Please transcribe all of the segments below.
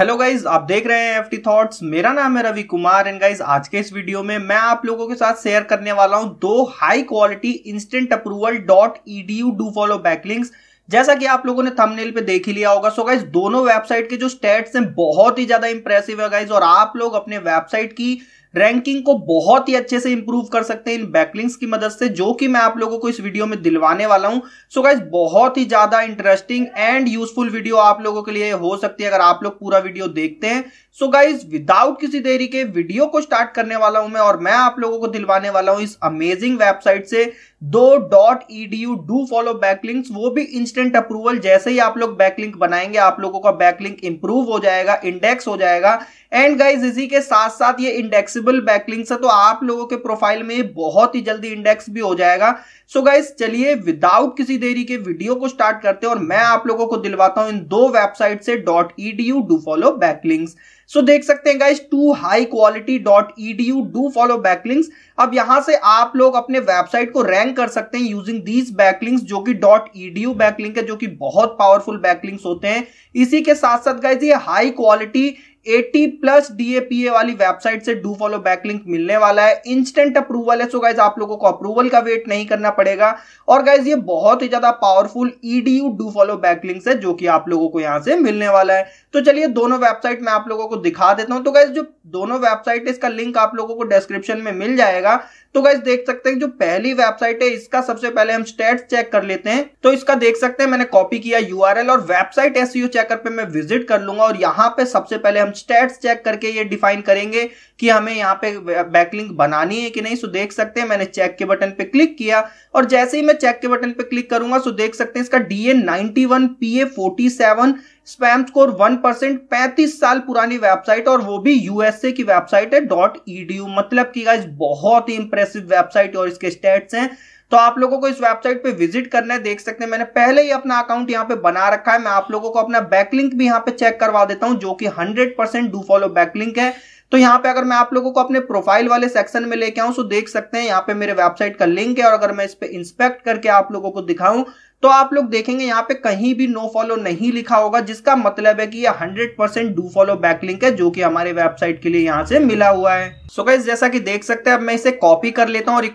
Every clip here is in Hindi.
हेलो गाइज आप देख रहे हैं एफटी थॉट्स मेरा नाम है रवि कुमार एंड गाइज आज के इस वीडियो में मैं आप लोगों के साथ शेयर करने वाला हूं दो high quality instant approval dot EDU do follow backlink जैसा कि आप लोगों ने थंबनेल पे देख ही लिया होगा सो गाइज दोनों वेबसाइट के जो स्टेट्स हैं बहुत ही ज्यादा इंप्रेसिव है गाइज और आप लोग अपने वेबसाइट की रैंकिंग को बहुत ही अच्छे से इंप्रूव कर सकते हैं इन बैकलिंग्स की मदद से जो कि मैं आप लोगों को इस वीडियो में दिलवाने वाला हूं सो गाइज बहुत ही ज्यादा इंटरेस्टिंग एंड यूजफुल वीडियो आप लोगों के लिए हो सकती है अगर आप लोग पूरा वीडियो देखते हैं सो गाइज विदाउट किसी देरी के वीडियो को स्टार्ट करने वाला हूं मैं और मैं आप लोगों को दिलवाने वाला हूं इस अमेजिंग वेबसाइट से दो dot EDU do follow backlinks वो भी इंस्टेंट अप्रूवल जैसे ही आप लोग बैकलिंक बनाएंगे आप लोगों का बैकलिंक इंप्रूव हो जाएगा इंडेक्स हो जाएगा एंड गाइज इसी के साथ साथ ये इंडेक्सिबल बैकलिंग्स है तो आप लोगों के प्रोफाइल में बहुत ही जल्दी इंडेक्स भी हो जाएगा सो so गाइज चलिए विदाउट किसी देरी के वीडियो को स्टार्ट करते हैं और मैं आप लोगों को दिलवाता हूं इन दो वेबसाइट से dot E D U do follow backlinks so देख सकते हैं guys two high quality dot E D U do follow backlinks अब यहां से आप लोग अपने वेबसाइट को रैंक कर सकते हैं यूजिंग दीज बैकलिंग्स जो कि डॉट ई डी यू है जो कि बहुत पावरफुल बैकलिंग्स होते हैं इसी के साथ साथ गाइज ये high quality eighty plus DA PA वाली वेबसाइट से डू फॉलो बैकलिंक मिलने वाला है इंस्टेंट अप्रूवल है सो गाइज आप लोगों को अप्रूवल का वेट नहीं करना पड़ेगा और गाइज ये बहुत ही ज्यादा powerful EDU e do follow backlink है जो कि आप लोगों को यहां से मिलने वाला है तो चलिए दोनों वेबसाइट में आप लोगों को दिखा देता हूं तो गाइज जो दोनों वेबसाइट है इसका लिंक आप लोगों को डिस्क्रिप्शन में मिल जाएगा तो गाइज देख सकते हैं जो पहली वेबसाइट है इसका सबसे पहले हम स्टेट चेक कर लेते हैं तो इसका देख सकते हैं मैंने कॉपी किया एल और वेबसाइट एसईओ चेकर पे मैं विजिट कर लूंगा और यहाँ पे सबसे पहले हम हम स्टेट्स चेक करके ये डिफाइन करेंगे कि हमें यहाँ पे बैकलिंक बनानी है कि नहीं सो देख सकते हैं मैंने चेक के बटन पे क्लिक किया और जैसे ही मैं चेक के बटन पे क्लिक करूंगा सो देख सकते हैं इसका DA ninety one P A forty seven spam score one percent पैंतीस साल पुरानी वेबसाइट और वो भी यूएसए की वेबसाइट है डॉट ई e मतलब की बहुत ही इंप्रेसिव वेबसाइट और इसके स्टेट्स हैं तो आप लोगों को इस वेबसाइट पे विजिट करना है देख सकते हैं मैंने पहले ही अपना अकाउंट यहाँ पे बना रखा है मैं आप लोगों को अपना बैकलिंक भी यहाँ पे चेक करवा देता हूँ जो कि hundred percent do follow backlink है तो यहाँ पे अगर मैं आप लोगों को अपने प्रोफाइल वाले सेक्शन में लेके आऊँ तो देख सकते हैं यहाँ पे मेरे वेबसाइट का लिंक है और अगर मैं इस पर इंस्पेक्ट करके आप लोगों को दिखाऊं तो आप लोग देखेंगे यहाँ पे कहीं भी नो फॉलो नहीं लिखा होगा जिसका मतलब है कि ये 100 परसेंट डू फॉलो लिंक है जो कि हमारे वेबसाइट के लिए यहाँ से मिला हुआ है सो so जैसा कि देख सकते हैं अब मैं इसे कॉपी कर लेता हूँ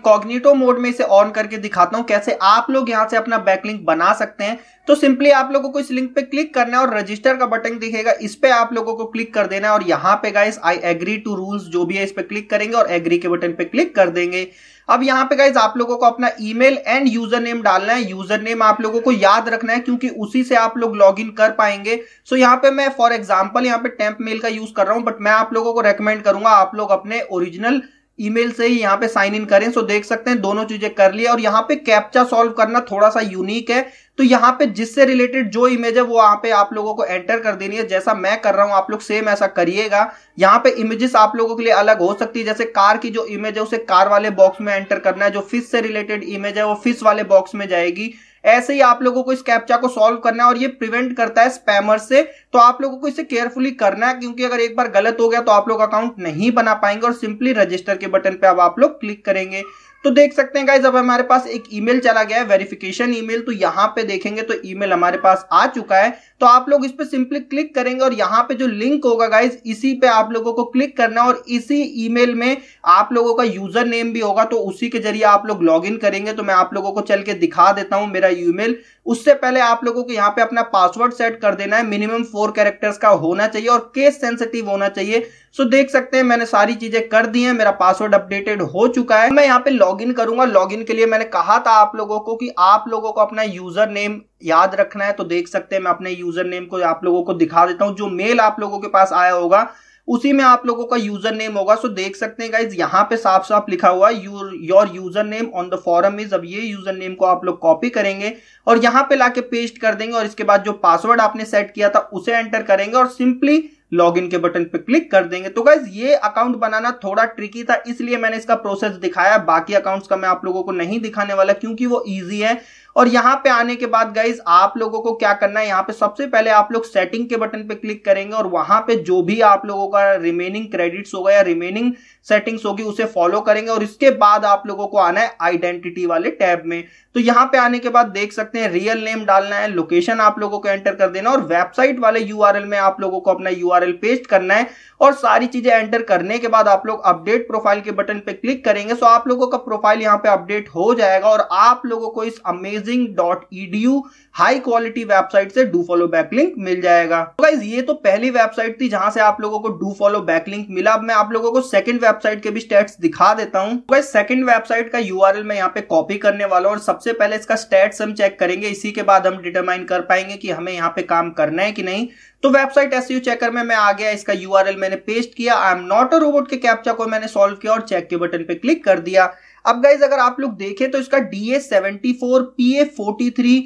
और मोड में इसे ऑन करके दिखाता हूँ कैसे आप लोग यहाँ से अपना बैकलिंक बना सकते हैं तो सिंपली आप लोगों को इस लिंक पे क्लिक करना है और रजिस्टर का बटन दिखेगा इस पे आप लोगों को क्लिक कर देना है और यहाँ पे guys I agree agree to rules जो भी है इस पर क्लिक करेंगे और एग्री के बटन पे क्लिक कर देंगे अब यहाँ पे गाइज आप लोगों को अपना ईमेल एंड यूजर नेम डालना है यूजर नेम आप लोगों को याद रखना है क्योंकि उसी से आप लोग लॉग इन कर पाएंगे सो so, यहाँ पे मैं फॉर एग्जाम्पल यहाँ पे टेम्प मेल का यूज कर रहा हूँ बट मैं आप लोगों को रेकमेंड करूंगा आप लोग अपने ओरिजिनल ईमेल से ही यहाँ पे साइन इन करें सो so देख सकते हैं दोनों चीजें कर लिए और यहाँ पे कैप्चा सॉल्व करना थोड़ा सा यूनिक है तो यहाँ पे जिससे रिलेटेड जो इमेज है वो यहाँ पे आप लोगों को एंटर कर देनी है जैसा मैं कर रहा हूँ आप लोग सेम ऐसा करिएगा यहाँ पे इमेजेस आप लोगों के लिए अलग हो सकती है जैसे कार की जो इमेज है उसे कार वाले बॉक्स में एंटर करना है जो फिश से रिलेटेड इमेज है वो फिश वाले बॉक्स में जाएगी ऐसे ही आप लोगों को इस कैप्चा को सॉल्व करना है और ये प्रिवेंट करता है स्पैमर से तो आप लोगों को इसे केयरफुली करना है क्योंकि अगर एक बार गलत हो गया तो आप लोग अकाउंट नहीं बना पाएंगे और सिंपली रजिस्टर के बटन पे अब आप लोग क्लिक करेंगे तो देख सकते हैं गाइज अब हमारे पास एक ईमेल चला गया है वेरिफिकेशन ईमेल तो यहाँ पे देखेंगे तो ईमेल हमारे पास आ चुका है तो आप लोग इस पर सिंपली क्लिक करेंगे और यहाँ पे जो लिंक होगा गाइज इसी पे आप लोगों को क्लिक करना और इसी ईमेल में आप लोगों का यूजर नेम भी होगा तो उसी के जरिए आप लोग लॉग करेंगे तो मैं आप लोगों को चल के दिखा देता हूँ मेरा ईमेल उससे पहले आप लोगों को यहाँ पे अपना पासवर्ड सेट कर देना है मिनिमम फोर कैरेक्टर्स का होना चाहिए और केस सेंसिटिव होना चाहिए सो देख सकते हैं मैंने सारी चीजें कर दी हैं मेरा पासवर्ड अपडेटेड हो चुका है मैं यहाँ पे लॉगिन करूंगा लॉगिन के लिए मैंने कहा था आप लोगों को कि आप लोगों को अपना यूजर नेम याद रखना है तो देख सकते हैं मैं अपने यूजर नेम को आप लोगों को दिखा देता हूं जो मेल आप लोगों के पास आया होगा उसी में आप लोगों का यूजर नेम होगा सो देख सकते हैं गाइज यहाँ पे साफ साफ लिखा हुआ your your user name on the forum is अब ये यूजर नेम को आप लोग कॉपी करेंगे और यहाँ पे लाके पेस्ट कर देंगे और इसके बाद जो पासवर्ड आपने सेट किया था उसे एंटर करेंगे और सिंपली लॉग इन के बटन पे क्लिक कर देंगे तो गाइज ये अकाउंट बनाना थोड़ा ट्रिकी था इसलिए मैंने इसका प्रोसेस दिखाया बाकी अकाउंट्स का मैं आप लोगों को नहीं दिखाने वाला क्योंकि वो ईजी है और यहाँ पे आने के बाद गाइज आप लोगों को क्या करना है यहाँ पे सबसे पहले आप लोग सेटिंग के बटन पे क्लिक करेंगे और वहां पे जो भी आप लोगों का रिमेनिंग क्रेडिट्स होगा या रिमेनिंग सेटिंग्स होगी उसे फॉलो करेंगे और इसके बाद आप लोगों को आना है आइडेंटिटी वाले टैब में तो यहाँ पे आने के बाद देख सकते हैं रियल नेम डालना है लोकेशन आप लोगों को एंटर कर देना और वेबसाइट वाले यू में आप लोगों को अपना यू पेस्ट करना है और सारी चीजें एंटर करने के बाद आप लोग अपडेट प्रोफाइल के बटन पे क्लिक करेंगे सो आप लोगों का प्रोफाइल यहाँ पे अपडेट हो जाएगा और आप लोगों को इस amazing advertising dot EDU high quality website से डू फॉलो बैक लिंक मिल जाएगा तो गाइज ये तो पहली वेबसाइट थी जहां से आप लोगों को डू फॉलो बैक लिंक मिला अब मैं आप लोगों को सेकंड वेबसाइट के भी स्टेट्स दिखा देता हूँ तो सेकंड वेबसाइट का यू मैं यहाँ पे कॉपी करने वाला हूँ और सबसे पहले इसका स्टेट्स हम चेक करेंगे इसी के बाद हम डिटरमाइन कर पाएंगे कि हमें यहाँ पे काम करना है कि नहीं तो वेबसाइट एस चेकर में मैं आ गया इसका यू मैंने पेस्ट किया I am not a robot के कैप्चा को मैंने सॉल्व किया और चेक के बटन पे क्लिक कर दिया अब गाइज अगर आप लोग देखें तो इसका D A seventy four P A forty three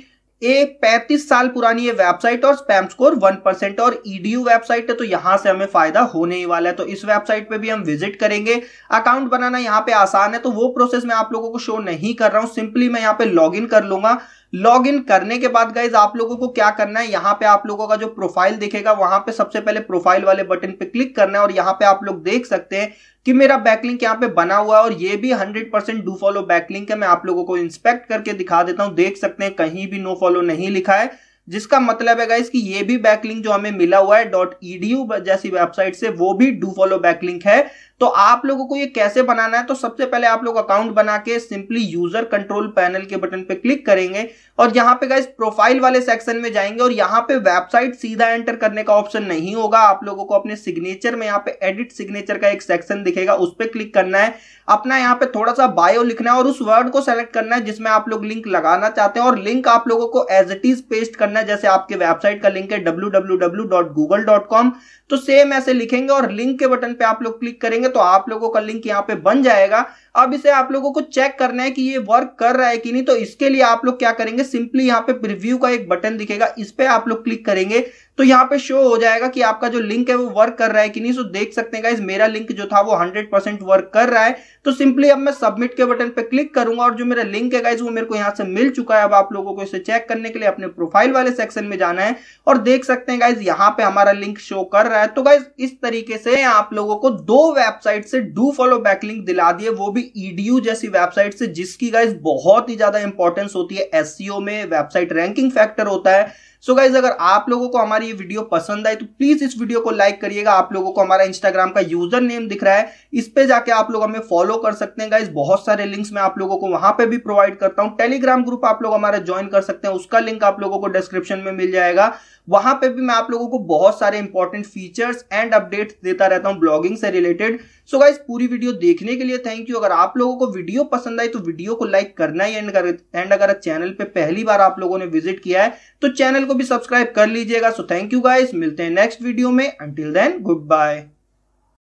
पैंतीस साल पुरानी ये वेबसाइट और स्पैम स्कोर वन परसेंट और ईडीयू e वेबसाइट है तो यहां से हमें फायदा होने ही वाला है तो इस वेबसाइट पे भी हम विजिट करेंगे अकाउंट बनाना यहां पे आसान है तो वो प्रोसेस मैं आप लोगों को शो नहीं कर रहा हूं सिंपली मैं यहां पे लॉग इन कर लूंगा लॉग इन करने के बाद गाइज आप लोगों को क्या करना है यहाँ पे आप लोगों का जो प्रोफाइल दिखेगा वहां पे सबसे पहले प्रोफाइल वाले बटन पे क्लिक करना है और यहाँ पे आप लोग देख सकते हैं कि मेरा बैकलिंक यहाँ पे बना हुआ है और ये भी 100% परसेंट डू फॉलो बैकलिंक है मैं आप लोगों को इंस्पेक्ट करके दिखा देता हूँ देख सकते हैं कहीं भी नो फॉलो नहीं लिखा है जिसका मतलब है गाइज की ये भी बैकलिंक जो हमें मिला हुआ है डॉट जैसी वेबसाइट से वो भी डू फॉलो बैकलिंक है तो आप लोगों को ये कैसे बनाना है तो सबसे पहले आप लोग अकाउंट बना के सिंपली यूजर कंट्रोल पैनल के बटन पे क्लिक करेंगे और यहाँ पे गाइस प्रोफाइल वाले सेक्शन में जाएंगे और यहाँ पे वेबसाइट सीधा एंटर करने का ऑप्शन नहीं होगा आप लोगों को अपने सिग्नेचर में यहाँ पे एडिट सिग्नेचर का एक सेक्शन दिखेगा उस पर क्लिक करना है अपना यहाँ पे थोड़ा सा बायो लिखना है और उस वर्ड को सेलेक्ट करना है जिसमें आप लोग लिंक लगाना चाहते हैं और लिंक आप लोगों को एज इट इज पेस्ट करना है जैसे आपके वेबसाइट का लिंक है डब्ल्यू तो सेम ऐसे लिखेंगे और लिंक के बटन पे आप लोग क्लिक करेंगे तो आप लोगों का लिंक यहाँ पे बन जाएगा अब इसे आप लोगों को चेक करना है कि ये वर्क कर रहा है कि नहीं तो इसके लिए आप लोग क्या करेंगे सिंपली यहाँ पे प्रिव्यू का एक बटन दिखेगा इस पर आप लोग क्लिक करेंगे तो यहाँ पे शो हो जाएगा कि आपका जो लिंक है वो वर्क कर रहा है कि नहीं सो देख सकते हैं मेरा लिंक जो था वो 100% वर्क कर रहा है तो सिंपली अब मैं सबमिट के बटन पे क्लिक करूंगा और जो मेरा लिंक है गाइज वो मेरे को यहाँ से मिल चुका है अब आप लोगों को इसे चेक करने के लिए अपने प्रोफाइल वाले सेक्शन में जाना है और देख सकते हैं गाइज यहाँ पे हमारा लिंक शो कर रहा है तो गाइज इस तरीके से आप लोगों को दो वेबसाइट से डू फॉलो बैकलिंक दिला दिए वो भी भी ईडीयू e जैसी वेबसाइट से जिसकी गाइज बहुत ही ज्यादा इंपॉर्टेंस होती है एससीओ e में वेबसाइट रैंकिंग फैक्टर होता है सो गाइज अगर आप लोगों को हमारी ये वीडियो पसंद आई तो प्लीज इस वीडियो को लाइक करिएगा आप लोगों को हमारा इंस्टाग्राम का यूजर नेम दिख रहा है इस पे जाके आप लोग हमें फॉलो कर सकते हैं गाइज बहुत सारे लिंक्स मैं आप लोगों को वहां पे भी प्रोवाइड करता हूँ टेलीग्राम ग्रुप आप लोग हमारा ज्वाइन कर सकते हैं उसका लिंक आप लोगों को डिस्क्रिप्शन में मिल जाएगा वहां पे भी मैं आप लोगों को बहुत सारे इंपॉर्टेंट फीचर्स एंड अपडेट्स देता रहता हूँ ब्लॉगिंग से रिलेटेड सो गाइज पूरी वीडियो देखने के लिए थैंक यू अगर आप लोगों को वीडियो पसंद आई तो वीडियो को लाइक करना ही एंड एंड अगर चैनल पे पहली बार आप लोगों ने विजिट किया है तो चैनल को भी सब्सक्राइब कर लीजिएगा सो थैंक यू गाइस मिलते हैं नेक्स्ट वीडियो में अंटिल देन गुड बाय